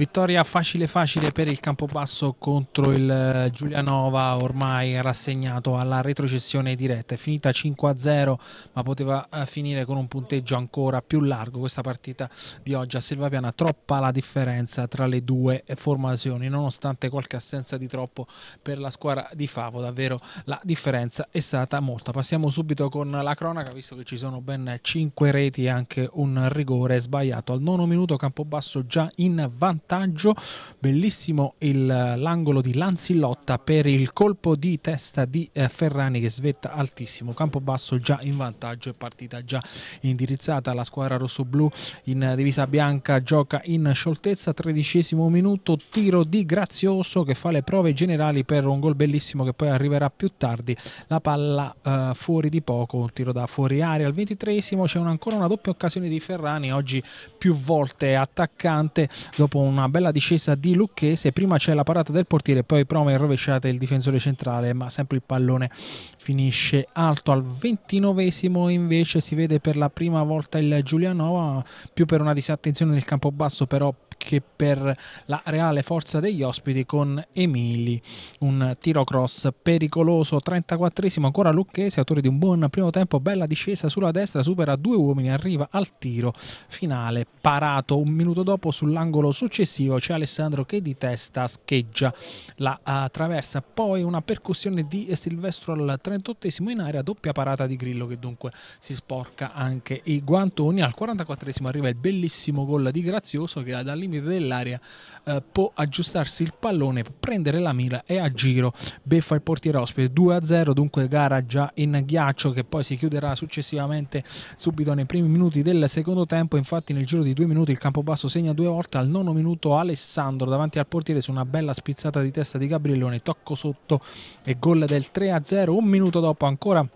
Vittoria facile facile per il Campobasso contro il eh, Giulianova, ormai rassegnato alla retrocessione diretta. È finita 5-0, ma poteva eh, finire con un punteggio ancora più largo questa partita di oggi a Selvapiana. Troppa la differenza tra le due formazioni, nonostante qualche assenza di troppo per la squadra di Favo, davvero la differenza è stata molta. Passiamo subito con la cronaca, visto che ci sono ben 5 reti e anche un rigore sbagliato. Al nono minuto Campobasso già in vantaggio vantaggio. Bellissimo il, l'angolo di Lanzillotta per il colpo di testa di eh, Ferrani che svetta altissimo. Campo basso già in vantaggio e partita già indirizzata. La squadra rossoblu in divisa bianca gioca in scioltezza. Tredicesimo minuto, tiro di Grazioso che fa le prove generali per un gol bellissimo che poi arriverà più tardi. La palla eh, fuori di poco, un tiro da fuori aria. Al ventitresimo c'è un, ancora una doppia occasione di Ferrani, oggi più volte attaccante dopo un una bella discesa di Lucchese, prima c'è la parata del portiere, poi prova in rovesciata il difensore centrale, ma sempre il pallone finisce alto. Al ventinovesimo invece si vede per la prima volta il Giulianova, più per una disattenzione nel campo basso però anche per la reale forza degli ospiti con Emili, un tiro cross pericoloso, 34esimo ancora Lucchese, autore di un buon primo tempo, bella discesa sulla destra, supera due uomini, arriva al tiro finale, parato un minuto dopo sull'angolo successivo c'è Alessandro che di testa scheggia la eh, traversa, poi una percussione di Silvestro al 38esimo in aria, doppia parata di Grillo che dunque si sporca anche i guantoni, al 44esimo arriva il bellissimo gol di Grazioso che dall'inizio limiti dell'area eh, può aggiustarsi il pallone, prendere la mira e a giro beffa il portiere ospite 2-0, dunque gara già in ghiaccio che poi si chiuderà successivamente subito nei primi minuti del secondo tempo, infatti nel giro di due minuti il campo basso segna due volte, al nono minuto Alessandro davanti al portiere su una bella spizzata di testa di Gabriellone, tocco sotto e gol del 3-0, un minuto dopo ancora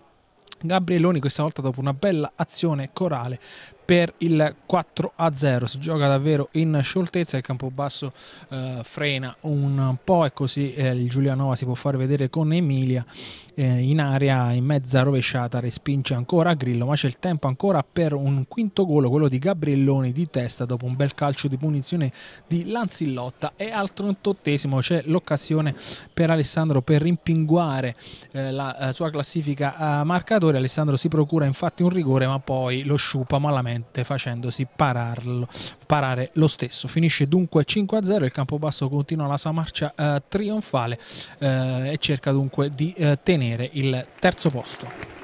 Gabrielloni questa volta dopo una bella azione corale per il 4 a 0 si gioca davvero in scioltezza il Campobasso eh, frena un po' e così eh, il Giulianova si può far vedere con Emilia eh, in area in mezza rovesciata respinge ancora Grillo ma c'è il tempo ancora per un quinto gol quello di Gabrielloni di testa dopo un bel calcio di punizione di Lanzillotta e al 38esimo c'è l'occasione per Alessandro per rimpinguare eh, la eh, sua classifica a marcatore Alessandro si procura infatti un rigore ma poi lo sciupa malamente concorrente facendosi pararlo, parare lo stesso. Finisce dunque 5-0, il Campobasso continua la sua marcia eh, trionfale eh, e cerca dunque di eh, tenere il terzo posto.